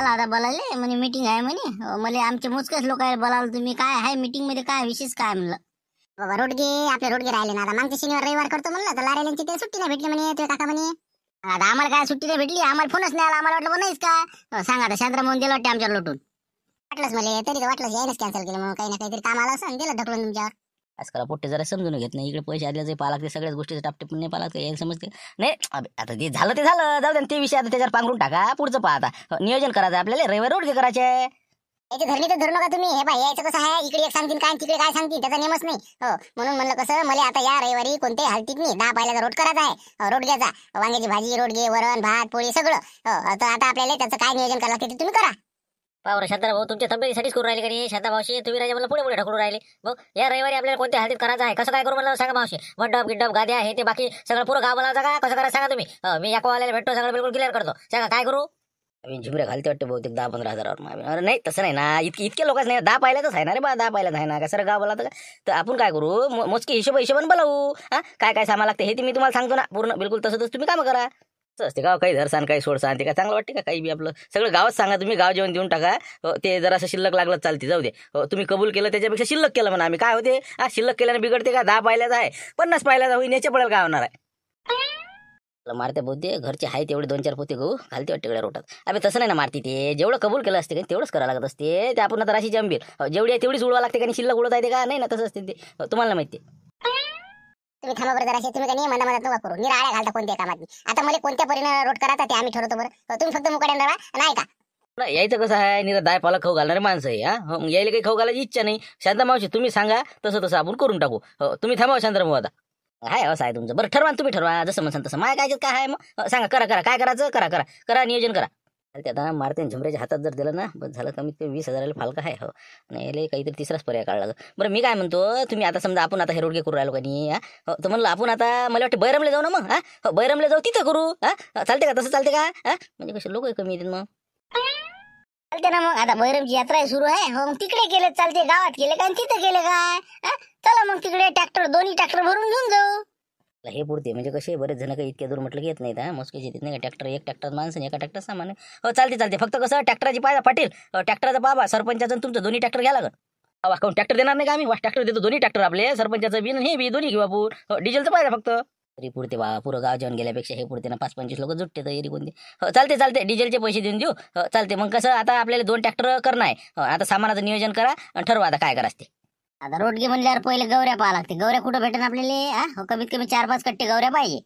आला आता बोलायले म्हणे मीटिंग आहे म्हणे मला आमचे मोजकेच लोक आहे बोलावलं तुम्ही काय आहे मीटिंग मध्ये काय विशेष काय म्हणलं बाबा रोडगे आपले रोडगे राहिले ना आता मागच्या शनिवार रविवार करतो म्हणलं तर लारेल्यांची ते सुट्टी नाही भेटली म्हणे ते काका म्हणे आता आम्हाला काय सुट्टी नाही भेटली आम्हाला फोनच नाही आला आम्हाला वाटलं नाहीच का सांगा आता शांतरा म्हणून दिलं वाटते आमच्या लोटून वाटलंच मला तरी वाटलं यायलाच कॅन्सल केलं मग काही ना काहीतरी काम आलं असं दिलं ढकलून तुमच्यावर आजकाल पोट्टे जरा समजून घेत नाही इकडे पैसे आले जे पालक ते सगळ्याच टापटे पण नाही पालक यायला समजते नाही आता ते झालं ते झालं जाऊ दे ते विषय आता त्याच्यावर पांघरून टाका पुढचं पहा आता हो, नियोजन करायचं आपल्याला रविवार रोड करायचे आहे याची धरणी तर धरू नका तुम्ही हे बाई यायचं कसं आहे इकडे एक सांगतील काय तिकडे काय सांगतील त्याचा नेमच नाही हो म्हणून म्हणलं कसं मला आता या रविवारी कोणत्याही हलतीत नाही दहा पाहिल्याचा रोड करायचा आहे हो, रोड घ्यायचा वांग्याची भाजी रोड घे वरण भात पोळी सगळं हो तर आता आपल्याला त्याचं काय नियोजन करायला लागते ते तुम्ही करा पावर शांतारा भाऊ तुमच्या तब्येतीसाठीच करू राहिले की शांता भावशी तुम्ही राजा मला पुढे पुढे ढकलू राहिले भाऊ या रविवारी आपल्याला कोणत्या हालतीत करायचं आहे कसं काय करू मला सांगा मावशी वडडॉप गिडडॉप गाद्या हे ते बाकी सगळं पुरं गाव मला का कसं करा सांगा तुम्ही मी या भेटतो सगळं बिलकुल क्लिअर करतो सांगा काय करू मी झिमरे घालते वाटते बहुतेक दहा पंधरा हजारावर अरे नाही तसं नाही ना इतके इतके लोकच नाही दहा पाहिल्याच आहे ना रे बा दहा पाहिलं नाही ना का सर गाव बोला तर तर आपण काय करू मोजके हिशोब हिशोबन बोलावू काय काय सामान लागते हे ते मी तुम्हाला सांगतो ना पूर्ण बिलकुल तसं तुम्ही काम करा असते गाव काही धरसान काही सोडसान ते काय चांगलं वाटते का काही बी आपलं सगळं गावात सांगा तुम्ही गाव जेवण देऊन टाका ते जरा असं शिल्लक लागलं चालते जाऊ दे तुम्ही कबूल केलं त्याच्यापेक्षा शिल्लक केलं म्हणा आम्ही काय होते हा शिल्लक केल्याने बिघडते का दहा पाहिल्याचा आहे पन्नास पाहिल्याचा होईल याच्या पडायला काय होणार आहे मारते बोलते घरचे आहे तेवढे दोन चार पोते गहू घालते वाटते रोटात अरे तसं नाही ना मारती ते जेवढं कबूल केलं असते का तेवढंच करावं लागत असते ते आपण आता राशी जंबीर जेवढी आहे तेवढीच उडवा लागते का शिल्लक उडत आहे का नाही ना तसं असते ते तुम्हाला माहिती तुम्ही थांबा बरं जराशी तुम्ही काही मना मनात नका करू निराळ्या घालता कोणत्या कामात आता मला कोणत्या परीने रोड करायचा ते आम्ही ठरवतो बरं तुम्ही फक्त मुकाड्यान राहा नाही का यायचं कसं आहे निरा दाय पाला खाऊ घालणारे माणसं आहे हा यायला काही खाऊ घालायची इच्छा नाही शांता मावशी तुम्ही सांगा तसं तसं आपण करून टाकू तुम्ही थांबा हो, शांताराम आता हाय असं आहे तुमचं बरं ठरवा तुम्ही ठरवा जसं म्हणसान तसं माय काय काय आहे मग सांगा करा करा काय करायचं करा करा करा नियोजन करा आणि त्या मारते झुमऱ्याच्या हातात जर दिलं ना बस झालं कमीत कमी वीस हजाराला फालका आहे हो आणि याला काहीतरी तिसराच पर्याय काढला बरं मी काय म्हणतो तुम्ही आता समजा आपण आता हे रोडगे करू राहिलो काही हो तर म्हणलं आपण आता मला वाटतं बैरमला जाऊ ना मग हा हो बैरमला जाऊ तिथं करू हा हो, चालते का तसं चालते का हा म्हणजे कसे लोक कमी येतील मग चालते ना मग आता बैरमची यात्रा सुरू आहे हो मग तिकडे गेले चालते गावात गेले का तिथं गेले काय चला मग तिकडे ट्रॅक्टर दोन्ही ट्रॅक्टर भरून घेऊन जाऊ हे पुरते म्हणजे कसे बरेच जण काही इतक्या दूर म्हटलं की येत नाही हां मोजकेच येत नाही ट्रॅक्टर एक ट्रॅक्टर माणसं एका ट्रॅक्टर सामान हो चालते चालते फक्त कसं ट्रॅक्टरची पाहिजे पाटील ट्रॅक्टरचा बाबा सरपंचाचं तुमचं दोन्ही ट्रॅक्टर घ्या लागत अवा काऊन ट्रॅक्टर देणार नाही का आम्ही वा ट्रॅक्टर देतो दोन्ही ट्रॅक्टर आपले सरपंचाचं बिन हे बी दोन्ही घेऊ बापू हो, डिझेलचं पाहिजे फक्त तरी पुरते बा पुरं गाव जेवण गेल्यापेक्षा हे पुढते ना पाच पंचवीस लोक जुटते तर एरी कोणते हो, चालते चालते डिझेलचे पैसे देऊन देऊ हो, चालते मग कसं आता आपल्याला दोन ट्रॅक्टर करणार आहे आता सामानाचं नियोजन करा ठरवा आता काय करा असते आता रोडगे म्हणल्यावर पहिले गौऱ्या पाहा लागते गौऱ्या कुठं भेटेन आपल्याला हो कमीत कमी चार पाच कट्टे गौऱ्या पाहिजे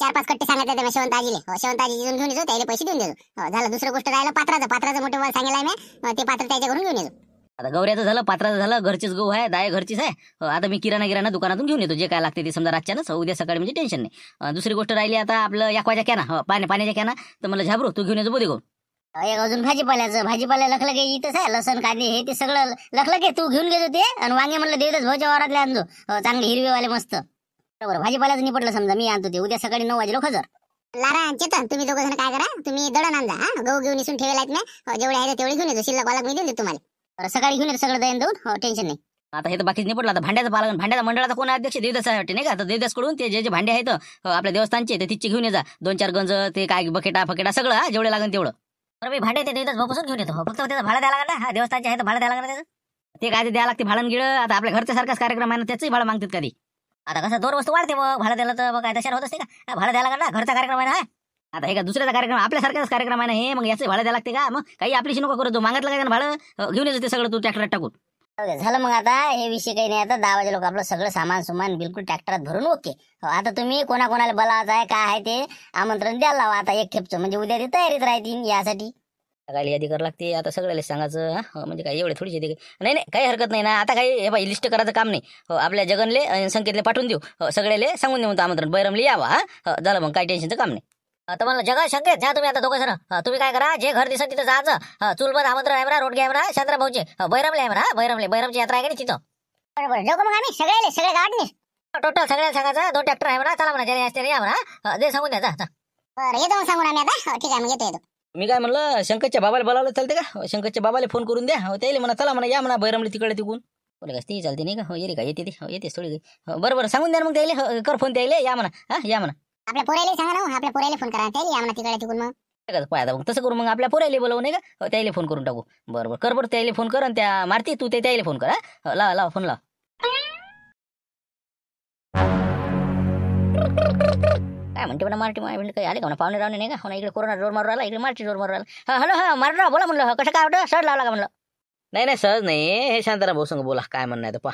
चार पाच कट्टे सांगत मी शेवंत आजीले हो, शेवंत आजी घेऊन घेऊन येतो त्याला पैसे देऊन देतो हो, झालं दुसरं गोष्ट राहिलं पात्राचं पात्राचं मोठं मला सांगितलं मी हो, ते पात्र त्याच्या घरून घेऊन येतो आता गौऱ्याचं झालं पात्राचं झालं घरचीच गहू आहे दाय घरचीच आहे आता मी किराणा किराणा दुकानातून घेऊन येतो जे काय लागते ते समजा रातच्यानंच उद्या सकाळी म्हणजे टेन्शन नाही दुसरी गोष्ट राहिली आता आपलं याकवाच्या कॅना पाण्या पाण्याच्या कॅना तर मला झाबरू तू घेऊन येतो बोधी एक अजून भाजीपाल्याचं भाजीपाला लखलं की इथंच आहे लसण कांदे हे ते सगळं लखल तू घेऊन घेत होते आणि वांगे म्हणलं देतच भाऊच्या वरातल्या आणजो चांगले वाले मस्त बरोबर भाजीपाल्याचं निपटलं समजा मी आणतो ते उद्या सकाळी नऊ वाजेलो खजर लारा चेतन तुम्ही दोघं जण काय करा तुम्ही दळण आणला हा गहू घेऊन इसून ठेवला आहेत जेवढे आहे तेवढे घेऊन येतो शिल्लक पालक मी देऊन तुम्हाला सकाळी घेऊन येतो सगळं दयन देऊन हो, टेन्शन नाही आता हे तर बाकीच निपटलं आता भांड्याचं पालन भांड्याचा मंडळाचा कोण अध्यक्ष देवदास वाटते नाही का देवदास कडून ते जे जे भांडे आहेत हो, आपल्या देवस्थानचे ते तिचे घेऊन ये जा दोन चार गंज ते काय बकेटा फकेटा सगळं जेवढे लागेल तेवढं बरं मी भांडे ते नाही बसून घेऊन येतो फक्त त्याचं भाडं द्यायला लागणार हा देवस्थानचे आहे तर भाडं द्यायला लागणार त्याचं ते काय ते द्यायला लागते भाडं गिळ आता आपल्या घरच्या सारखाच कार्यक्रम आहे ना त्याचंही भाडं मागतात कधी आता कसं दोन वस्तू वाढते मग भाडं द्यायला तर काय तशा होत असते का भाडं द्यायला लागणार घरचा कार्यक्रम आहे ना आता हे का दुसऱ्याचा कार्यक्रम आपल्यासारखाच कार्यक्रम आहे ना हे मग याचं भाडं द्यायला लागते का मग काही आपली शिनोका करू तो काय भाडं घेऊन येतो ते सगळं तू ट्रॅक्टरात टाकून झालं मग आता हे विषय काही नाही आता दहा वाजे लोक आपलं सगळं सामान सुमान बिलकुल ट्रॅक्टरात भरून ओके हो, आता तुम्ही कोणाकोणाला बोलायचं आहे काय आहे ते आमंत्रण द्यायला लावा आता एक ठेपचं म्हणजे उद्या ते तयारीत राहतील यासाठी सगळ्याला यादी करावं लागते आता सगळ्याला सांगायचं हो, म्हणजे काय एवढे थोडीशी नाही नाही काही हरकत नाही ना आता काही हे बाई लिस्ट करायचं काम नाही हो आपल्या जगनले संकेतले पाठवून देऊ हो, सगळ्याला सांगून देऊ आमंत्रण बैरमले यावा हा झालं मग काही टेन्शनचं काम नाही तुम्हाला जग जगा शंकेत जा तुम्ही आता दोघं सर तुम्ही काय करा जे घर दिसत तिथं जायचं चुलबत आमंत्र आहे म्हणा रोडगे म्हणा भाऊचे बैरमले आहे म्हणा बैरमले बैरमची यात्रा आहे का तिथं बरोबर जाऊ मग आम्ही सगळ्याले सगळ्या टोटल सगळ्याला सांगायचं दोन ट्रॅक्टर आहे म्हणा चला म्हणा जरी असते या म्हणा जे सांगून द्या जा येतो मग सांगून आम्ही आता हो, ठीक आहे मग मी काय म्हणलं शंकरच्या बाबाला बोलावलं चालते का हो, शंकरच्या बाबाला फोन करून द्या हो, त्याला म्हणा चला म्हणा या म्हणा बैरमले तिकडे तिकून बोले का ती चालते नाही का हो येते का येते ती येते थोडी बरं सांगून द्या मग त्याला कर फोन द्यायला या म्हणा हा या म्हणा आपल्या पोरायला सांगा ना हो, आपल्या पोरायला फोन करा त्याला आम्हाला तिकडे तिकून मग तसं करू मग आपल्या पोरायला बोलवू नाही का हो, त्याला फोन करून टाकू बरोबर कर बरं त्याला फोन कर आणि त्या मारती तू ते त्याला फोन कर हा ला फोन लाव काय म्हणते म्हणा मारती माय म्हणजे काही आले का म्हणा पाहुणे राहणे नाही का हा हो इकडे कोरोना जोर मारू आला इकडे मारती जोर मारू आला हॅलो हा मारणार बोला म्हणलं कसं काय वाटतं सर लावला का म्हणलं नाही नाही सहज नाही हे शांतारा भाऊ संग बोला काय म्हणणं आहे पा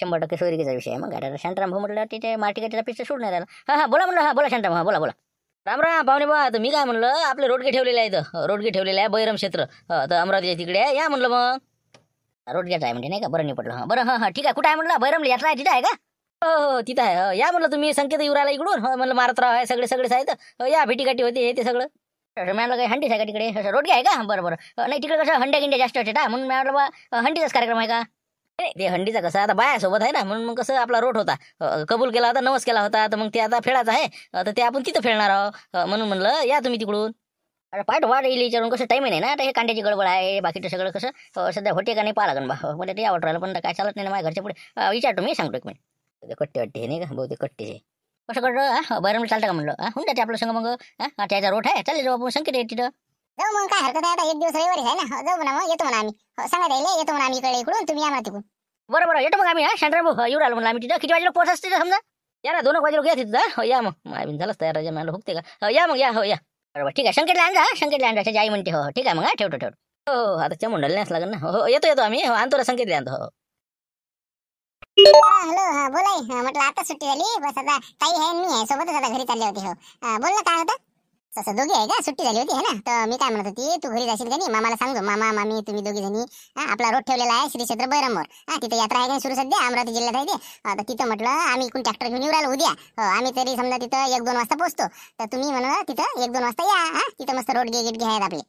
शंभर टक्के सोयरीचा विषय आहे मग आता शांतराम भाऊ म्हटलं तिथे मार्टिकेटला पिक्चर सोडणार आला हा बोला म्हणलं हा बोला शांतराम बोला बोला राम राम पाहुणे बा तर मी काय म्हणलं आपले रोडगे ठेवलेले आहेत रोडगे ठेवलेले आहे बैरम क्षेत्र तर अमरावतीच्या तिकडे आहे या म्हणलं मग रोडगेच आहे म्हणजे नाही का बरं नाही पडलं हां बरं हां हां ठीक आहे कुठं आहे म्हटलं बैरमले यात्रा आहे तिथं आहे का हो हो, हो तिथं आहे या म्हटलं तुम्ही संकेत युवराला इकडून हो म्हणलं मारतराव आहे सगळे सगळेच आहेत या भेटीघाटी होते हे ते सगळं म्हणलं काही हंडीच आहे का तिकडे रोडगे आहे का बरं बरं नाही तिकडे कसं हंड्या गिंड्या जास्त होते म्हणून म्हणलं बा हंडीचाच कार्यक्रम आहे का ते हंडीचा कसं आता बाया सोबत आहे ना म्हणून मग कसं आपला रोट होता कबूल केला होता नवस केला होता तर मग ते आता फेडायचं आहे तर ते आपण तिथं फेडणार आहोत म्हणून म्हणलं या तुम्ही तिकडून अरे पाठ वाट येईल विचारून कसं टाईम नाही ना आता हे कांड्याची गडबड आहे बाकीचं सगळं कसं सध्या होते का नाही पाहा लागेल बा मला ते आवड राहिलं पण काय चालत नाही माझ्या घरच्या पुढे विचारतो मी सांगतो एक मिनिट कट्टे वाटते नाही का बहुतेक कट्टेचे कसं कळलं हा चालतं का म्हणलं हा हुंडा जाते आपलं संग मग हा त्याचा रोट आहे चालेल बाबा संकेत आहे तिथं जाऊ मग काय हरकत आहे आता एक दिवस रविवारी आहे ना हो, जाऊ म्हणा मग येतो म्हणा आम्ही हो, सांगा द्यायला येतो म्हणा आम्ही इकडे इकडून तुम्ही आम्हाला तिकडून बरोबर येतो मग आम्ही हा शांतराम भाऊ हो, येऊ राहिलो म्हणलं आम्ही तिथं किती वाजेला पोहोच असते समजा या ना दोन एक वाजेला या तिथं हा. हो, या मग मग आम्ही झालंच तयार राजा मला हुकते का हो, या मग या हो या बरोबर ठीक आहे शंकेतला आणजा हा शंकेतला आणजा त्याची आई म्हणते हो, हो ठीक आहे मग हा ठेवतो ठेवतो हो हो आता चमुंडल नाही लागेल ना हो, येतो येतो आम्ही हो आणतो रे संकेतला आणतो हो, हो हॅलो हा बोलाय म्हटलं आता सुट्टी झाली बस आता ताई आहे मी आहे सोबतच आता घरी चालले होते हो बोल ना काय होतं तसं दोघी आहे का सुट्टी झाली होती है ना तर मी काय म्हणत होती तू घरी जाशील का नाही मामाला सांगतो मामा मामी तुम्ही दोघी जणी आपला रोड ठेवलेला आहे श्री क्षेत्र बैरमवर हा तिथे यात्रा आहे का सुरू सध्या अमरावती जिल्ह्यात आहे ते तिथं म्हटलं आम्ही इकडून ट्रॅक्टर घेऊन येऊ राहिलो उद्या आम्ही तरी समजा तिथं एक दोन वाजता पोहोचतो तर तुम्ही म्हणा तिथं एक दोन वाजता या हा तिथं मस्त रोड गे गेट घ्यायला आपले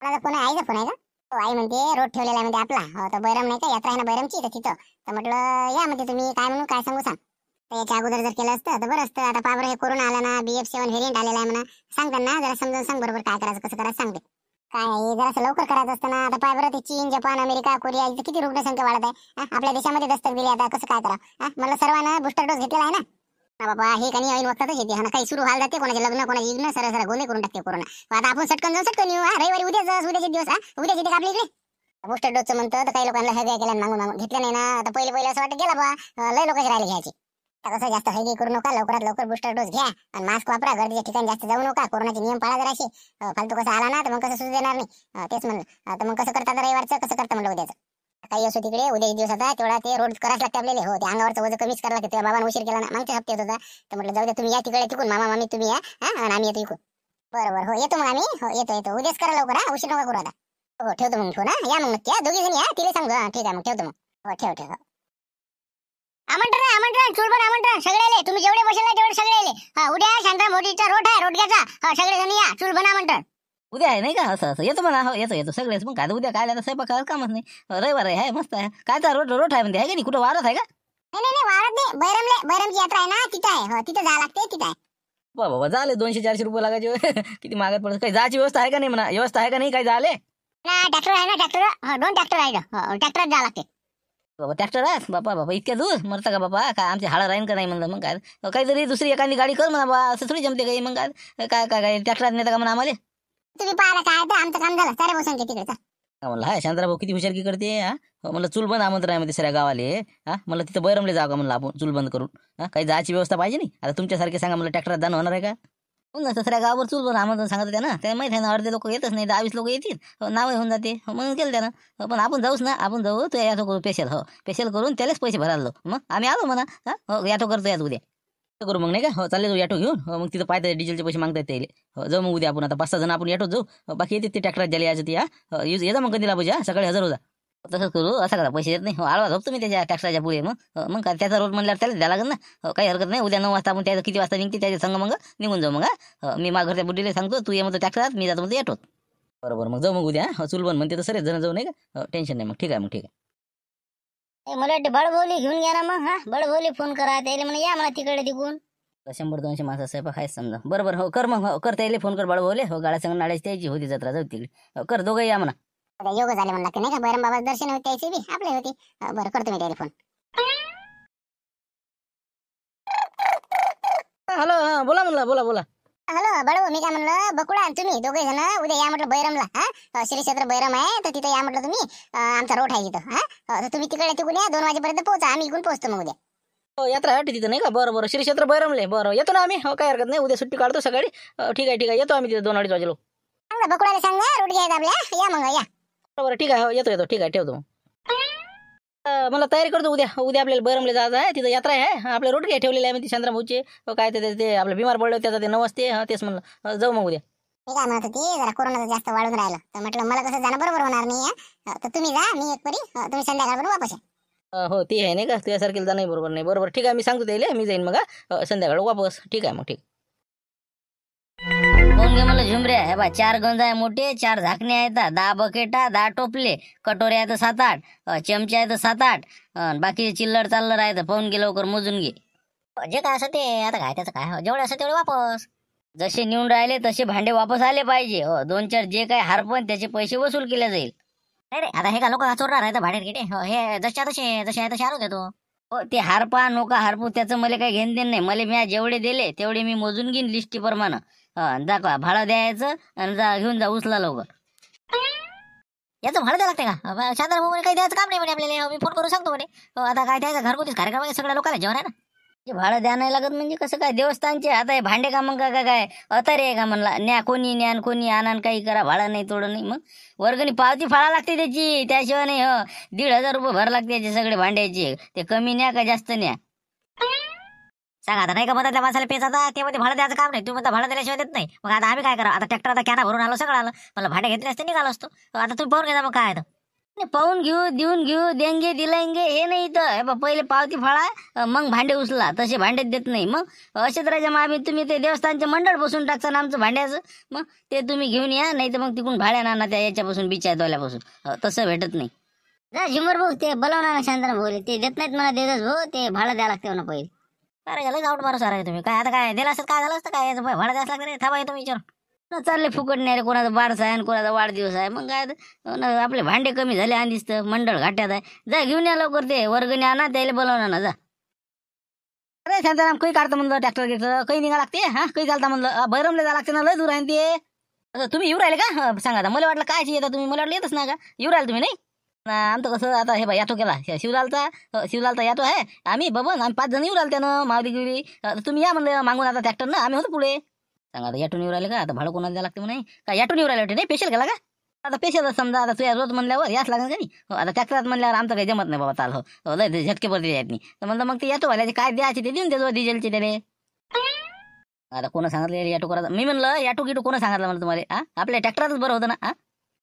कोणाचा फोन आहे का फोन हो, आहे का आई म्हणते रोड ठेवलेला आहे म्हणजे आपला तर बैरम नाही का यात्रा आहे ना बैरमची तर तिथं तर म्हटलं या म्हणजे तुम्ही काय म्हणून काय सांगू सांग तर याच्या अगोदर जर केलं असतं तर बरं असतं आता पावर हे कोरोना आला ना बी एफ सेवन व्हेरियंट आलेला आहे म्हणा सांगतात ना जरा समजून सांग बरोबर काय करायचं कसं करायचं सांगते काय हे असं लवकर करायचं असतं ना आता पाबर ते चीन जपान अमेरिका कोरिया इथे किती रुग्णसंख्या वाढत आहे आपल्या देशामध्ये दस्तक दिली आता कसं काय करा मला सर्वांना बुस्टर डोस घेतलेला आहे ना बाबा हे काही ऐन वक्त हे हा काही सुरू व्हायला जाते कोणाचे लग्न कोणाचे इग्न सर सर गोले करून टाकते कोरोना आता आपण सटकन जाऊ सटकन येऊ रविवारी उद्याच उद्याचे दिवस हा उद्याचे ते आपल्या इकडे बुस्टर डोसचं म्हणतं तर काही लोकांना हव्या केल्या मागून मागून घेतलं नाही ना आता पहिले पहिले असं वाटतं गेला बा लय लोकांचे राहिले घ्यायचे कसं जास्त खरेदी करू नका लवकरात लवकर बुस्टर डोस घ्या आणि मास्क वापरा गर्दीच्या ठिकाणी जास्त जाऊ नका कोरोनाचे नियम पाळा जराशी फालतू कसं आला ना तर मग कसं सुरू देणार नाही तेच म्हणलं तर मग कसं करता रविवारचं कसं करता म्हणलं उद्याचं काही असो तिकडे उद्या दिवस होता तेवढा ते रोड करायला लागते आपल्याला हो ते अंगावरचं वजन कमीच करायला लागते बाबांना उशीर केला ना मागच्या हप्त्यात होता तर म्हटलं जाऊ द्या तुम्ही या तिकडे तिकून मामा मामी तुम्ही या आणि आम्ही येतो इकून बरोबर हो येतो मग आम्ही हो येतो येतो उद्याच करा लवकर हा उशीर नका करू आता हो ठेवतो मग फोन या मग नक्की दोघी जणी या तिला सांगू ठीक आहे मग ठेवतो मग हो ठेव ठेव हो. आमंत्रण आमंत्रण चोरबर आमंत्रण सगळे आले तुम्ही जेवढे बसले तेवढे सगळे आले हा, उद्या शांता मोदीचा रोट आहे रोडग्याचा सगळे जण या चुलबन आमंत्रण उद्या आहे नाही का असं असं येतो म्हणा हो येतो येतो सगळेच पण काय उद्या काय आला तर स्वयंपाक कामच नाही रे रविवार आहे मस्त आहे काय तर रोट रोट आहे म्हणते आहे की नाही कुठं वारत आहे का नाही नाही नाही वारत नाही बैरमले बैरमची यात्रा आहे ना तिथं आहे हो, तिथं जायला लागते तिथं आहे बाबा बाबा झाले दोनशे चारशे रुपये लागायचे किती मागत पडत काही जायची व्यवस्था आहे का नाही म्हणा व्यवस्था आहे का नाही काय झाले ना ट्रॅक्टर आहे ना ट्रॅक्टर हो, दोन ट्रॅक्टर आहे हो, ट्रॅक्टरच जायला लागते बाबा ट्रॅक्टरात बापा बाबा इतक्या दूर मरता का बाबा काय आमचे हाडं राहीन का नाही म्हणलं मग काय काहीतरी दुसरी एखादी गाडी कर म्हणा बा असं थोडी जमते काही मग काय काय काय ट्रॅक्टरात नेता का म्हणा आम्हाला तुम्ही पाहिलं काय तर आमचं काम झालं सारे शांतरा भाऊ किती हुशारकी करते हा हो, मला चूल बंद आमंत्रण आहे मध्ये सगळ्या गावाले हा म्हणलं तिथं बैरमले जाऊ का म्हणलं आपण चूल बंद करून हा काही जायची व्यवस्था पाहिजे नाही आता तुमच्यासारखे सांगा मला ट्रॅक्टरात जाणं होणार आहे का पुन्हा हो ना गावावर चूल पण आम्हाला सांगत होत्या ना त्या माहिती आहे ना अर्धे लोक येतच नाही दहावीस लोक येतील हो, नाव होऊन जाते हो, म्हणून केलं त्यानं पण आपण जाऊच ना आपण जाऊ तो याटो करू स्पेशल हो स्पेशल करून त्यालाच पैसे भरायला मग आम्ही आलो म्हणा हो तो करतो यात उद्या करू मग नाही का हो चालले जाऊ याटो घेऊन मग तिथं पाहते डिझेलचे पैसे मागतात त्याले हो जाऊ मग उद्या आपण आता पाच सहा जण आपण ऑटो जाऊ बाकी येते ते ट्रॅक्टरात जाली यायचं ते या येजा मग कधीला पूजा सकाळी हजर हो तसंच करू असा करा पैसे देत नाही हो आळवा झोपतो मी त्याच्या टॅक्सच्या पुढे मग मग का त्याचा रोड म्हणल्यावर त्याला द्या लागेल ना हो, काही हरकत नाही उद्या नऊ वाजता आपण त्याचं किती वाजता निघते त्याच्या संग मग निघून जाऊ मग हो, मी माझ्या घरच्या बुड्डीला सांगतो तू ये म्हणतो टॅक्सात मी जातो म्हणतो येतो बरोबर मग जाऊ मग उद्या बन म्हणते तर जण जाऊ नाही का टेन्शन हो, नाही मग ठीक आहे मग ठीक आहे मला वाटते बडबोली घेऊन घ्या ना मग हा बडबोली फोन करा त्याले म्हणे या मला तिकडे तिकून शंभर दोनशे माणसं साहेब आहे समजा बरोबर हो कर मग हो कर त्याले फोन कर बाळू हो गाड्या संग नाड्याची त्याची होती जत्रा जाऊ तिकडे कर दोघं या म्हणा योग झाले म्हणला की नाही का बैरम बाबा दर्शन होते त्याची बी आपले होते बरं करतो मी टेलिफोन हॅलो बोला म्हणला बोला बोला हॅलो बळू मी काय म्हणलं बकुळा तुम्ही दोघे जण उद्या या म्हटलं बैरमला हा श्री क्षेत्र बैरम आहे तर तिथे या म्हटलं तुम्ही आमचा रोड आहे तिथं हा तर तुम्ही तिकडे तिकडून या दोन वाजेपर्यंत पोहोचा आम्ही इकडून पोहोचतो मग उद्या हो यात्रा हटी तिथं नाही का बरं बरं श्री क्षेत्र बैरमले बरं येतो ना आम्ही हो काय हरकत नाही उद्या सुट्टी काढतो सकाळी ठीक आहे ठीक आहे येतो आम्ही तिथे दोन अडीच वाजेलो बकुळाला सांगा रोड घ्यायचा आपल्या या मग या बरं ठीक आहे हो, येतो येतो ठीक आहे ठेवतो मला तयारी करतो उद्या उद्या आपल्याला बरमले जात आहे तिथं यात्रा आहे आपल्या रोड काय ठेवलेली आहे मी चंद्रभाऊचे हो, काय ते आपलं बिमार पडलं त्याचं ते नवसते तेच म्हणलं जाऊ मग उद्या कसं बरोबर होणार नाही तर हो ती आहे नाही का तुझ्यासारखी जाणं बरोबर नाही बरोबर ठीक आहे मी सांगतो त्याला मी जाईन मग संध्याकाळ वापस ठीक आहे मग ठीक घे म्हणजे मला झुमऱ्या हे बा चार गंज आहे मोठे चार झाकणे आहेत दहा बकेटा दहा टोपले कटोरे आहेत सात आठ चमचे आहेत सात आठ बाकी चिल्लर चाललं आहेत पाहून गे लवकर मोजून घे जे काय असं ते आता काय त्याचं काय जेवढे असं तेवढे वापस जसे नेऊन राहिले तसे भांडे वापस आले पाहिजे हो दोन चार जे काय हारपण त्याचे पैसे वसूल केले जाईल नाही आता हे का लोक चोरणार आहे भांडे किटे हो, हे जशा तसे जसे आहे तसे घेतो हो ते हारपा नोका हारपू त्याचं मला काही घेणं देणं नाही मला मी जेवढे दिले तेवढे मी मोजून घेईन लिस्टी प्रमाणे दाखवा भाडं द्यायचं आणि जा घेऊन जा उचला लवकर याचं भाडं द्या लागते का शांताराम भाऊ काही द्यायचं काम नाही म्हणे आपल्याला मी फोन करू सांगतो म्हणे हो, आता काय द्यायचं घरगुतीस कार्यक्रम आहे सगळ्या लोकांना जेवण आहे ना भाडं द्या नाही लागत म्हणजे कसं काय देवस्थानचे आता हे भांडे का मग काय काय अतर आहे का म्हणला न्या कोणी न्यान कोणी आणा काही करा भाडं नाही तोडं नाही मग वर्गणी पावती फाळा लागते त्याची त्याशिवाय नाही हो दीड हजार रुपये भर लागते त्याचे सगळे भांड्याचे ते कमी न्या का जास्त न्या सांगा आता नाही का मधातल्या माणसाला पेच आता ते मध्ये भाडं द्यायचं काम नाही तू म्हणता भाडं दिल्याशिवाय देत नाही मग आता आम्ही काय करा आता ट्रॅक्टर आता कॅना भरून आलो सगळं आलं मला भाडे घेतले असते निघालो असतो आता तुम्ही पाहून घेता मग काय नाही पाहून घेऊ देऊन घेऊ देंगे दिलांगे हे नाही तर पहिले पावती फळा मग भांडे उचला तसे भांडे देत नाही मग असे राजा मग आम्ही तुम्ही ते देवस्थानचे मंडळ बसून टाकता ना आमचं भांड्याचं मग ते तुम्ही घेऊन या नाही तर मग तिकडून भाड्या ना त्या याच्यापासून बिच्या दोल्यापासून तसं भेटत नाही झुमर भाऊ ते बोलवणार ना शांताराम भाऊ ते देत नाहीत मला देतच भाऊ ते भाडं द्यायला लागते ना पहिले अरे गेलं आउट मारा सारा तुम्ही काय आता काय दिला असत काय झालं असतं काय भाडा असला लागणार थांबा तुम्ही विचार चालले फुकट नाही रे कोणाचा बारसा आहे आणि कोणाचा वाढदिवस आहे मग काय आपले भांडे कमी झाले आणि दिसतं मंडळ घाट्यात आहे जा घेऊन या लवकर ते वर्गणी आणा त्याला बोलावणार ना जा अरे शांताराम काही काढतं म्हणलं ट्रॅक्टर घेतलं काही निघा लागते हा काही चालता म्हणलं बैरमले जा लागते ना लय दूर आहे ते तुम्ही येऊ राहिले का सांगा मला वाटलं काय येता तुम्ही मला वाटलं येतच ना का येऊ राहिले तुम्ही नाही आमचं कसं आता हे बाई यातो केला शिवलालचा शिवलालचा यातो आहे आम्ही बबन आम्ही पाच जण येऊ राहिले त्यानं मावली तुम्ही या म्हणलं मागून आता ट्रॅक्टर ना आम्ही होतो पुढे सांगा आता याटून येऊ राहिले का आता भाडं कोणाला द्यायला लागते म्हणे का याटून येऊ राहिले वाटते नाही पेशल केला का आता पेशल समजा आता तुझ्या रोज म्हणल्यावर याच लागेल का नाही हो, आता ट्रॅक्टरात म्हणल्यावर आमचं काही जमत नाही बाबा चाल हो, हो लय झटके पडते येत नाही तर म्हणलं मग ते येतो वाल्याचे काय द्यायचे ते देऊन देतो डिझेलचे त्याने आता कोणा सांगितलं याटो करायचं मी म्हणलं याटो गिटो कोणा सांगितलं म्हणलं तुम्हाला आपल्या ट्रॅक्टरातच बरं होतं ना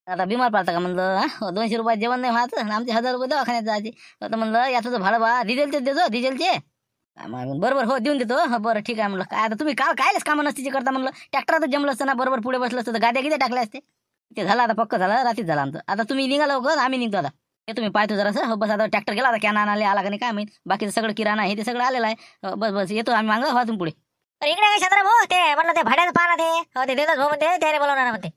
आता बिमार पडता का म्हणलं हो, दोनशे रुपयात जेवण नाही व्हायचं आमचे हजार रुपये दवाखान्यात जायचे आता म्हणलं याचं तर भाडं बा डिझेलचे देतो डिझेलचे बरोबर हो देऊन देतो हो बरं ठीक आहे म्हणलं काय आता तुम्ही काल कायच कामं नसते करता म्हणलं आता जमलं असतं ना बरोबर पुढे बसलं असतं तर गाद्या गिद्या टाकल्या असते ते झालं आता पक्क झालं रात्री झालं आमचं आता तुम्ही निघा होत आम्ही निघतो आता हे तुम्ही पाहतो जरा हो बस आता ट्रॅक्टर गेला आता कॅन आले आला का नाही काय माहीत बाकीचं सगळं किराणा हे ते सगळं आलेलं आहे हो, बस बस येतो आम्ही मागं वाजून तुम्ही पुढे इकडे काय हो, ते म्हटलं ते भाड्याचं पाहणार ते हो ते देतात भाऊ म्हणते त्याने बोलवणार म्हणते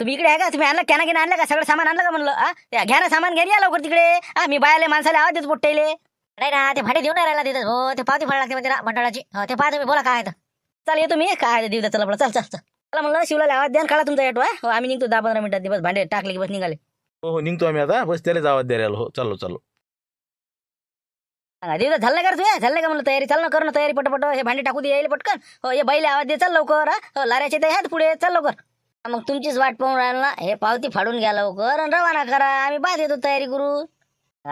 तुम्ही इकडे आहे का तुम्ही आणलं कॅना घेणं आणलं का सगळं सामान आणलं का म्हणलं घ्या ना सामान घ्या लवकर तिकडे मी बायाला माणसाला आवाज देतो पोट्टेले नाही ना ते भाडे देऊन राहिला तिथं हो ते पावती फाडला लागते म्हणजे मंडळाची हो, ते पाहा बोला काय चल ये मी काय देऊ चला बोला चल चल चला म्हणलं शिवला आवाज द्या काढा तुमचा हो आम्ही निघतो दहा पंधरा मिनिटात बस भांडे टाकले की बस निघाले हो हो निघतो आम्ही आता बस त्यालाच आवाज द्यायला हो चालो चालो देऊ झालं कर तुझ्या झालं का म्हणलं तयारी चाल ना कर ना तयारी पटपट हो, हे भांडे टाकू दे पटकन हो हे बाईला आवाज दे चल लवकर हो, लाऱ्याचे ते ह्यात पुढे चल लवकर मग तुमचीच वाट पाहून राहिला ना हे पावती फाडून घ्या लवकर आणि रवाना करा आम्ही बाद येतो तयारी करू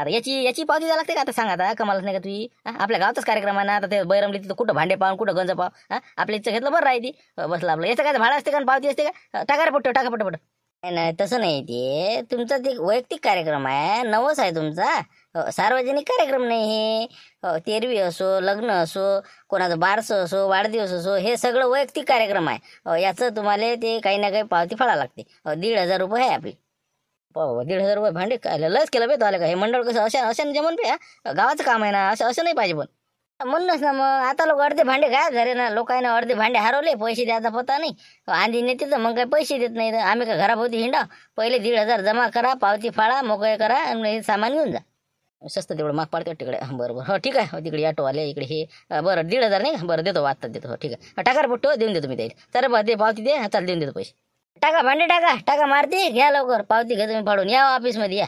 अरे याची याची पावती द्या लागते का आता सांगा आता कमालच नाही का तुझी आपल्या गावचाच कार्यक्रम आहे ना आता ते बैरमली तिथं कुठं भांडे पाव कुठं गंज पाव हा आपल्या इथं घेतलं बरं राहते बसला आपलं याचं काय भाडं असते का पावती असते का टाका रे पट्टो टाका पटपट नाही नाही तसं नाही ते तुमचा ते वैयक्तिक कार्यक्रम आहे नवस आहे तुमचा हो, सार्वजनिक कार्यक्रम नाही हे हो, तेरवी असो लग्न असो कोणाचं बारसं असो वाढदिवस असो हे सगळं वैयक्तिक कार्यक्रम आहे हो, याचं तुम्हाला ते काही ना काही पावती फाळा लागते दीड हजार रुपये आहे आपली दीड हजार रुपये भांडे लस केलं बे तुम्हाला का हे मंडळ कसं अशा असं जमन पे गावाचं काम आहे ना असं असं नाही पाहिजे पण म्हणूनच ना मग आता लोक अर्धे भांडे काय झाले ना लोकांना अर्धे भांडे हरवले पैसे द्यायचा पता नाही आधी नेते तर मग काही पैसे देत नाही आम्ही का घराभोवती हिंडा पहिले दीड हजार जमा करा पावती फाळा मोकळे करा आणि सामान घेऊन जा स्वस्त तेवढं माग पाडते तिकडे बरं बरं हो ठीक आहे हो, तिकडे ऑटो आले इकडे हे बरं दीड हजार नाही बरं देतो आत्ता देतो हो, ठीक आहे टाका पोट्टो देऊन देतो मी ते तर बरं दे पावती दे चाल देऊन देतो पैसे टाका भांडे टाका टाका मारती घ्या लवकर पावती घ्या तुम्ही फाडून या ऑफिसमध्ये या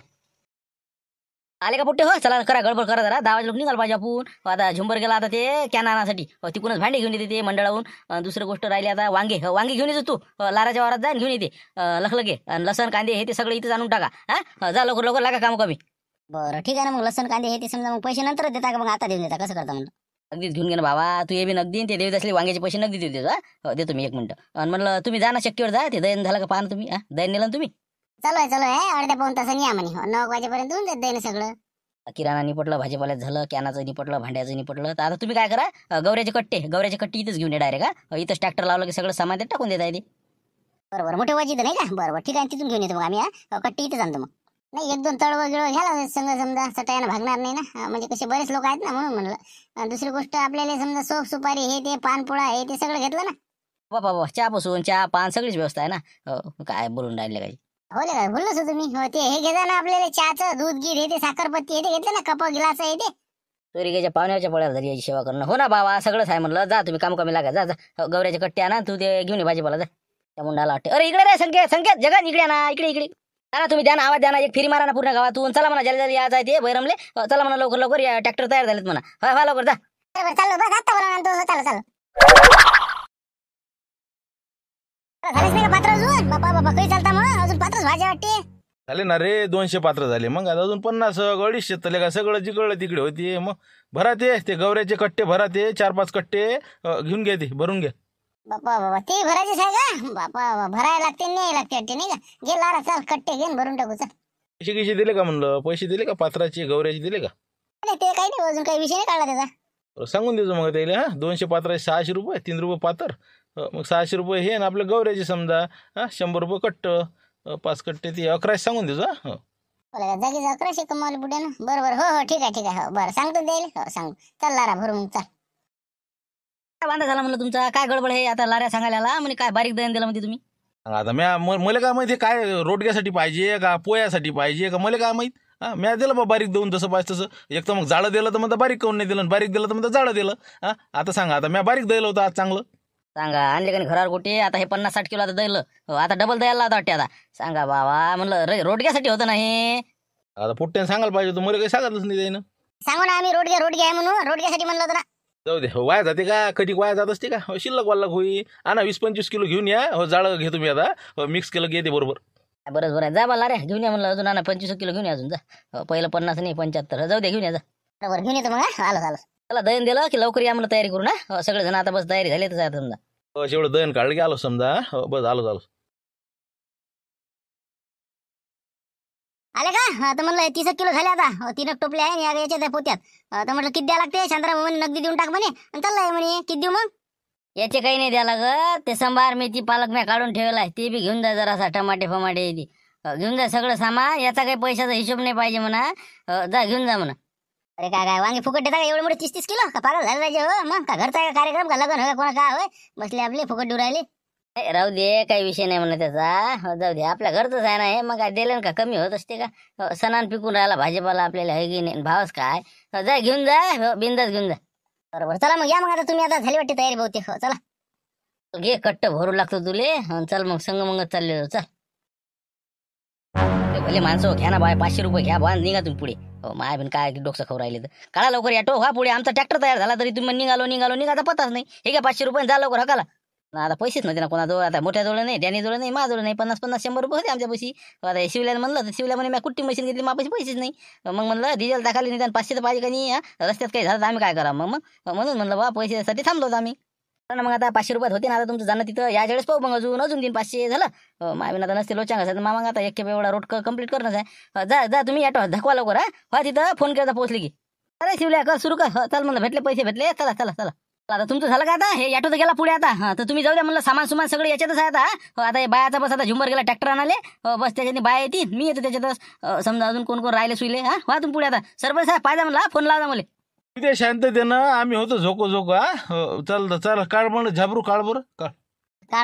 आले का पुट्टे हो चला करा गडबड करा जरा दहा लोक निघाल पाहिजे आपण हो, आता झुंबर गेला आता ते कॅन आणण्यासाठी तिकूनच भांडे घेऊन येते ते मंडळाहून दुसरी गोष्ट राहिली आता वांगे वांगे घेऊन येतो तू लाराच्या वारात जाऊन घेऊन येते लखलगे लसण कांदे हे ते सगळं इथेच आणून टाका हां जा लवकर लवकर लागा काम कमी बरं ठीक आहे ना मग लसण कांदे हे ते समजा मग पैसे नंतर देता का मग आता देऊन देता कसं करता म्हणलं अगदीच घेऊन घे ना बाबा तू हे बी नगदी ते देवी असले वांग्याचे पैसे नगदी देऊ देतो हो, देतो मी एक मिनटं आणि म्हणलं तुम्ही जाणार शक्यवर जा ते दैन झालं का पाहा तुम्ही हा दैन नेलं तुम्ही चलो चलो आहे अर्ध्या पाऊन तसं या म्हणे हो, नऊ वाजेपर्यंत देऊन देत सगळं किराणा निपटलं भाजीपाल्यात झालं कॅनाचं निपटलं भांड्याचं निपटलं तर आता तुम्ही काय करा गौऱ्याचे गवऱ्याचे कट्टे गौऱ्याचे कट्टे इथंच घेऊन ये डायरेक्ट का हो, इथंच ट्रॅक्टर लावलं की सगळं सामान ते टाकून देता येते बरोबर मोठे वाजी नाही का बरोबर ठीक आहे तिथून घेऊन येतो मग आम्ही कट्टे कट्टी आणतो मग नाही एक दोन तळवळ गिळव घ्यायला संघ समजा सटायला भागणार नाही ना म्हणजे कसे बरेच लोक आहेत ना म्हणून म्हणलं दुसरी गोष्ट आपल्याला समजा सोप सुपारी हे ते पानपोळा हे ते सगळं घेतलं ना बाबा बाबा चहा पासून चहा पान सगळीच व्यवस्था आहे ना हो, काय बोलून राहिले काही हो ना काय बोललोच हो तुम्ही ते हे घेता ना आपल्याला चहाचं दूध गीर हे ते साखरपत्ती हे ते घेतलं ना कप गिलास हे ते तोरिकेच्या पाहुण्याच्या पळ्याला झाली याची सेवा करणं हो ना बाबा सगळंच आहे म्हणलं जा तुम्ही काम कमी लागा जा जा कट्ट्या हो, गवऱ्याचे तू ते घेऊन भाजीपाला जा त्या मुंडाला वाटते अरे इकडे रे संकेत संकेत जगा इकडे ना इकडे इकडे चला तुम्ही द्या ना आवाज द्या ना एक फिरी मारा ना पूर्ण गावातून चला म्हणा जल्दी आज आहे ते बैरमले चला म्हणा लवकर लवकर या ट्रॅक्टर तयार झालेत म्हणा हा हा लवकर जा हो, झाले ना रे दोनशे पात्र झाले मग अजून पन्नास अडीचशे तले का सगळं जिकडलं तिकडे होते मग भरा ते गवऱ्याचे कट्टे भरा ते चार पाच कट्टे घेऊन घ्या ते भरून घ्या बापा बाबा ते भरायचे आहे का बापा भरायला लागते नाही लागते वाटते नाही का लारा चल कट्टे घेऊन भरून टाकू चल पैसे किशे दिले का म्हणलं पैसे दिले का पात्राचे गौऱ्याचे दिले का नाही ते काही नाही अजून काही विषय नाही काढला त्याचा सांगून देतो मग त्याला हा दोनशे पात्राचे सहाशे रुपये तीन रुपये पात्र मग सहाशे रुपये हे ना आपलं गौऱ्याचे समजा हा शंभर रुपये कट्ट पाच कट्टे ते अकराशे सांगून देतो हा हो. बोला जागीच अकराशे कमावले पुढे ना बरोबर हो हो ठीक आहे ठीक आहे हो बरं सांगतो द्यायला हो सांग चल लारा भरून मग वांदा झाला म्हणलं तुमचा काय गडबड हे आता लाऱ्या सांगायला आला काय बारीक दयन दिला म्हणजे तुम्ही आता म्या मला काय माहिती काय रोडग्यासाठी पाहिजे का पोयासाठी पाहिजे का मला काय माहित म्या दिलं बा बारीक देऊन जसं पाहिजे तसं एक तर मग जाळं दिलं तर म्हणता बारीक कोण नाही दिलं बारीक दिलं तर म्हणता जाळं दिलं आता सांगा आता म्या बारीक दिलं होतं आज चांगलं सांगा आणले का घरावर गोटे आता हे पन्नास साठ किलो आता दिलं हो, आता डबल द्यायला आता वाटते आता सांगा बाबा म्हणलं रे रोडग्यासाठी होतं नाही आता पुट्ट्याने सांगायला पाहिजे होतं काही सांगतच नाही सांगू ना आम्ही रोड घ्या म्हणून रोडग्यासाठी म्हणलं होतं ना जाऊ दे हो वाया जाते का कधी वाया जात असते का हो, शिल्लक वाल्लक होई आणा वीस पंचवीस किलो घेऊन या हो जाळ घेतो मी आता हो मिक्स केलं घेते येते बरोबर बरंच बरं जा मला रे घेऊन या म्हणलं अजून आणा पंचवीस किलो घेऊन या अजून जा हो, पहिलं पन्नास नाही पंच्याहत्तर हो, जाऊ दे घेऊन या जा बरोबर घेऊन येतो मग आलं आलं चला दयन दिलं की लवकर या म्हणलं तयारी करू ना सगळे जण आता बस तयारी झाली तर जायचं समजा हो, शेवढं दहन काढलं की आलो समजा हो बस आलो आलो आले का आता म्हणलं तीस किलो झाले आता तीन टोपले आहे याच्या त्या पोत्यात तर म्हटलं किती द्या लागते शांतराम म्हणे नगदी देऊन टाक म्हणे आणि चाललाय म्हणे किती देऊ मग याचे काही नाही द्या लागत ते संभार ती पालक मी काढून ठेवला ते बी घेऊन जा जरासा टमाटे फमाटे घेऊन जा सगळं सामान याचा काही पैशाचा हिशोब नाही पाहिजे म्हणा जा घेऊन जा म्हणा अरे काय काय वांगे फुकट देता का एवढे मोठे तीस तीस किलो का पागल झालं पाहिजे हो मग का घरचा कार्यक्रम का लग्न हो कोणा काय होय बसले आपले फुकट देऊ राहिले राहू दे काही विषय नाही म्हणा त्याचा हो, जाऊ दे आपल्या घरचंच आहे ना हे मग काय दिलं का कमी होत असते का हो, सणान पिकून राहिला भाजीपाला आपल्याला हे नाही भावच काय हो, जा घेऊन जा बिंदास घेऊन जा बरोबर चला मग या मग आता तुम्ही आता झाली वाटते तयारी बहुते चला घे कट्ट भरू लागतो तुले चल मग संग मग चालले चल भले माणसं घ्या ना बाय पाचशे रुपये घ्या बा निघा तुम्ही पुढे हो माय बिन काय डोकं खाऊ राहिले तर काळा लवकर या टो हा पुढे आमचा ट्रॅक्टर तयार झाला तरी तुम्ही निघालो निघालो तर पताच नाही हे घ्या पाचशे रुपये जा लवकर हकाला आता पैसेच नव्हते ना जवळ आता मोठ्या जवळ नाही जवळ नाही माझ्या नाही पन्नास पन्नास शंभर रुपये होते आमच्यापाशी आता शिवल्यानं म्हणलं तर शिवल्या म्हणे मी कुट्टी मशीन घेतली मापाशी पैसेच नाही मग म्हणलं डिझेल नाही निदान पाचशे तर पाहिजे का नाही रस्त्यात काही झालं तर आम्ही काय करा मग मग म्हणून म्हणलं बा साठी थांबलो होतो आम्ही कारण मग आता पाचशे रुपयात होते ना आता तुमचं जाणं तिथं या वेळेस पाहू मग अजून अजून तीन पाचशे झालं मामी आता नसते लोचांग असेल मग आता एक खेप एवढा रोड कंप्लीट करणार आहे जा जा तुम्ही ॲटो धकवा लवकर हा हो, तिथं फोन केला पोहोचले की अरे शिवल्या कर सुरू कर हो, चल म्हणलं भेटले पैसे भेटले चला चला चला आता तुमचं झालं का आता हे याटो तर गेला पुढे आता हा तर तुम्ही जाऊ द्या म्हणलं सामान सुमान सगळं याच्यातच आहे आता हो आता हे बायाचा बस आता झुंबर गेला ट्रॅक्टर आणाले हो, बस त्याच्यानी बाया येतील मी येतो त्याच्यातच समजा अजून कोण कोण राहिले सुईले हा वा तुम्ही पुढे आता सरपंच साहेब पाहिजे म्हणला फोन लावा मला ते शांत देणं आम्ही होतो झोको झोको हा हो, चल चल काढ म्हणलं झाबरू काढ बरं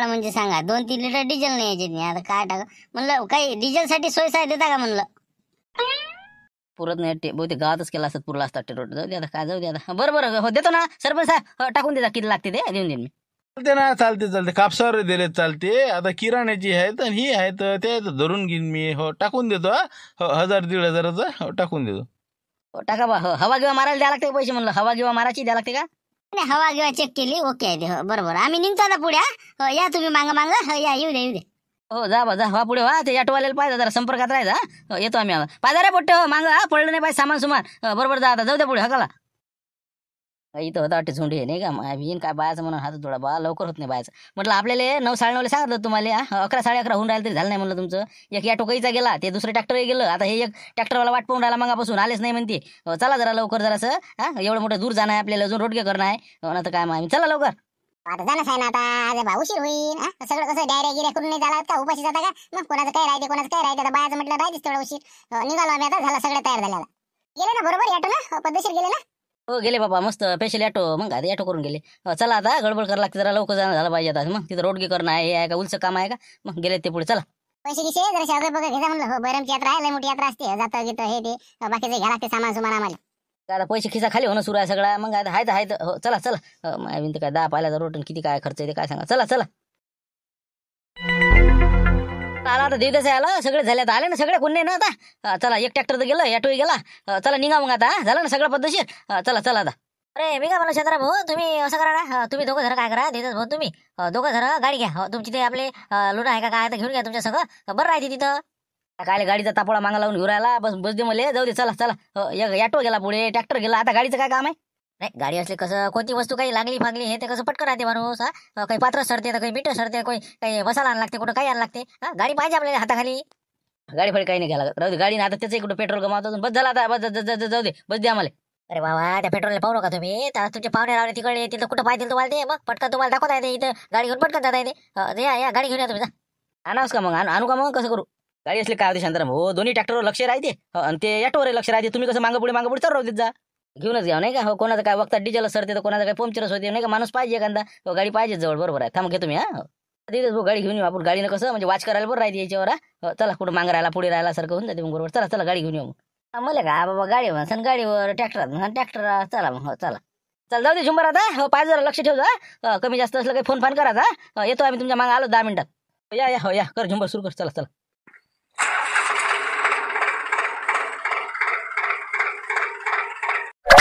म्हणजे सांगा दोन तीन लिटर डिझेल नाही यायचे आता काय टाका म्हणलं काही डिझेलसाठी सोय साय देता का म्हणलं पुरत नाही ते बहुतेक गावातच केला असतात पुरला असतात रोड जाऊ दे आता काय जाऊ दे आता बरं बरं हो देतो ना सरपंच हो, टाकून दे किती लागते ते देऊन देईन मी चालते ना चालते चालते कापसावर दिले चालते आता किराण्याची आहेत आणि ही आहेत ते धरून घेईन मी हो टाकून देतो हो हजार दीड हजाराचं हो टाकून देतो हो, टाका बा हो हवा किंवा मारायला द्या लागते पैसे म्हणलं हवा किंवा मारायची द्या लागते का नाही, हवा गिवा चेक केली ओके हो, बरोबर आम्ही निघतो आता पुढे हो, या तुम्ही मांग मांग या येऊ दे येऊ दे हो जा बा जा वा पुढे वा ते ऑटोवाल्याला पाहिजे जरा संपर्कात राहायचा हा. हो, येतो आम्ही आता पाहिजे रे पोट्टे हो हा पडलं नाही पाहिजे सामान सुमार हो, बरोबर जा आता जाऊ द्या पुढे हकाला काला इथं होता वाटते झोंडी नाही का मग येईन काय बायाचं म्हणून हात थोडा बा लवकर होत नाही बायाचं म्हटलं आपल्याला नऊ साडे नऊला सांगितलं तुम्हाला अकरा साडे अकरा होऊन राहिलं तरी झालं नाही म्हणलं तुमचं एक या टोकाईचा गेला ते दुसरं ट्रॅक्टर गेलं आता हे एक ट्रॅक्टरवाला वाट पाहून राहिला मगापासून आलेच नाही म्हणते हो, चला जरा लवकर जरासं हा एवढं मोठं दूर जाणं आहे आपल्याला अजून रोडगे करणं आहे ना तर काय मग आम्ही चला लवकर आता जाणं आहे ना आता आज भाऊ उशीर होईल सगळं कसं डायरेक्ट गिऱ्या करून नाही झाला का उपाशी जाता का मग कोणाचं काय राहते कोणाचं काय राहते आता बायाचं म्हटलं राहतेच तेवढा उशीर निघालो आम्ही आता झाला सगळं तयार झाल्याला गेले ना बरोबर ॲटो ना पद्धतशीर गेले ना हो गेले बाबा मस्त स्पेशल ॲटो मग आधी करून गेले चला आता गडबड करायला लागते जरा लवकर जाणं झालं पाहिजे आता मग तिथं रोडगी करणं आहे हे आहे का उलचं काम आहे का मग गेले ते पुढे चला पैसे गिशे जरा शावरे बघा घेता म्हणलं हो बैरमची यात्रा आहे लय मोठी यात्रा असते जातं घेतं हे ते बाकीचे घ्या लागते सामान सुमान आम्हाला का पैसे खिसा खाली होणं सुरू आहे सगळा मग आता हायत हायत हो चला चला मायबीन तर काय दहा पाहिला रोटन किती काय खर्च येते काय सांगा चला चला आला आता देतच आला सगळे झाले आता आले ना सगळे कोण नाही ना आता चला एक ट्रॅक्टर तर गेलं टोळी गेला चला निघा मग आता झालं ना सगळं पद्धतशीर चला चला आता अरे मी काय म्हणा भाऊ तुम्ही असं करा ना तुम्ही दोघं धरा काय करा देतच भाऊ तुम्ही दोघं धरा गाडी घ्या हो, तुमची ते आपले लुडा आहे का काय घेऊन घ्या तुमच्या सगळं बरं राहते तिथं काय गाडीचा तापोळा मागा लावून घेऊ राहिला बस बस दे मले जाऊ दे चला चला ऑटो हो, गेला पुढे ट्रॅक्टर गेला आता गाडीचं काय काम आहे नाही गाडी असली कसं कोणती वस्तू काही लागली फागली हे ते कसं पटकन राहते माणूस हा काही पात्र सरते तर काही मीटर सरते काही काही मसाला आण लागते कुठं काही आण लागते हा गाडी पाहिजे आपल्याला हाताखाली गाडी फाडी काही नाही घ्यायला राहू गाडी गाडी आता त्याचं कुठं पेट्रोल गमावतो बस झाला आता बस जाऊ दे बस दे आम्हाला अरे बाबा त्या पेट्रोलला पाहू नका तुम्ही तर तुमचे पाहुणे लावले तिकडे तिथं कुठं पाहिजे तुम्हाला ते मग पटकन तुम्हाला दाखवता येते इथं गाडी घेऊन पटकन जाता येते या गाडी घेऊन या तुम्ही आणावस का मग आणू का मग कसं करू गाडी असली काय होती शांताराम हो दोन्ही ट्रॅक्टरवर लक्ष राहते हो, आणि ते ॲटोवर लक्ष राहते तुम्ही कसं मागे पुढे मागे पुढे चालू जा घेऊनच घ्या नाही का हो कोणाचं काय वक्ता डिझेल सरते तर कोणाचं काय पंक्चरच होते नाही का माणूस पाहिजे एखादा हो गाडी पाहिजे जवळ बरोबर आहे थांब घे तुम्ही हा गाडी घेऊन येऊ आपण गाडीनं कसं म्हणजे वाच करायला बरं राहते याच्यावर हो, चला कुठं मागं राहायला पुढे राहायला सारखं होऊन जाते मग बरोबर चला चला गाडी घेऊन येऊ मला का बाबा गाडी सांग गाडीवर ट्रॅक्टर सांग ट्रॅक्टर चला मग हो, चला चल जाऊ दे झुंबर आता हो पाय जरा लक्ष ठेव जा कमी जास्त असलं काही फोन फान करा येतो आम्ही तुमच्या मागं आलो दहा मिनिटात या या हो या कर झुंबर सुरू कर चला चला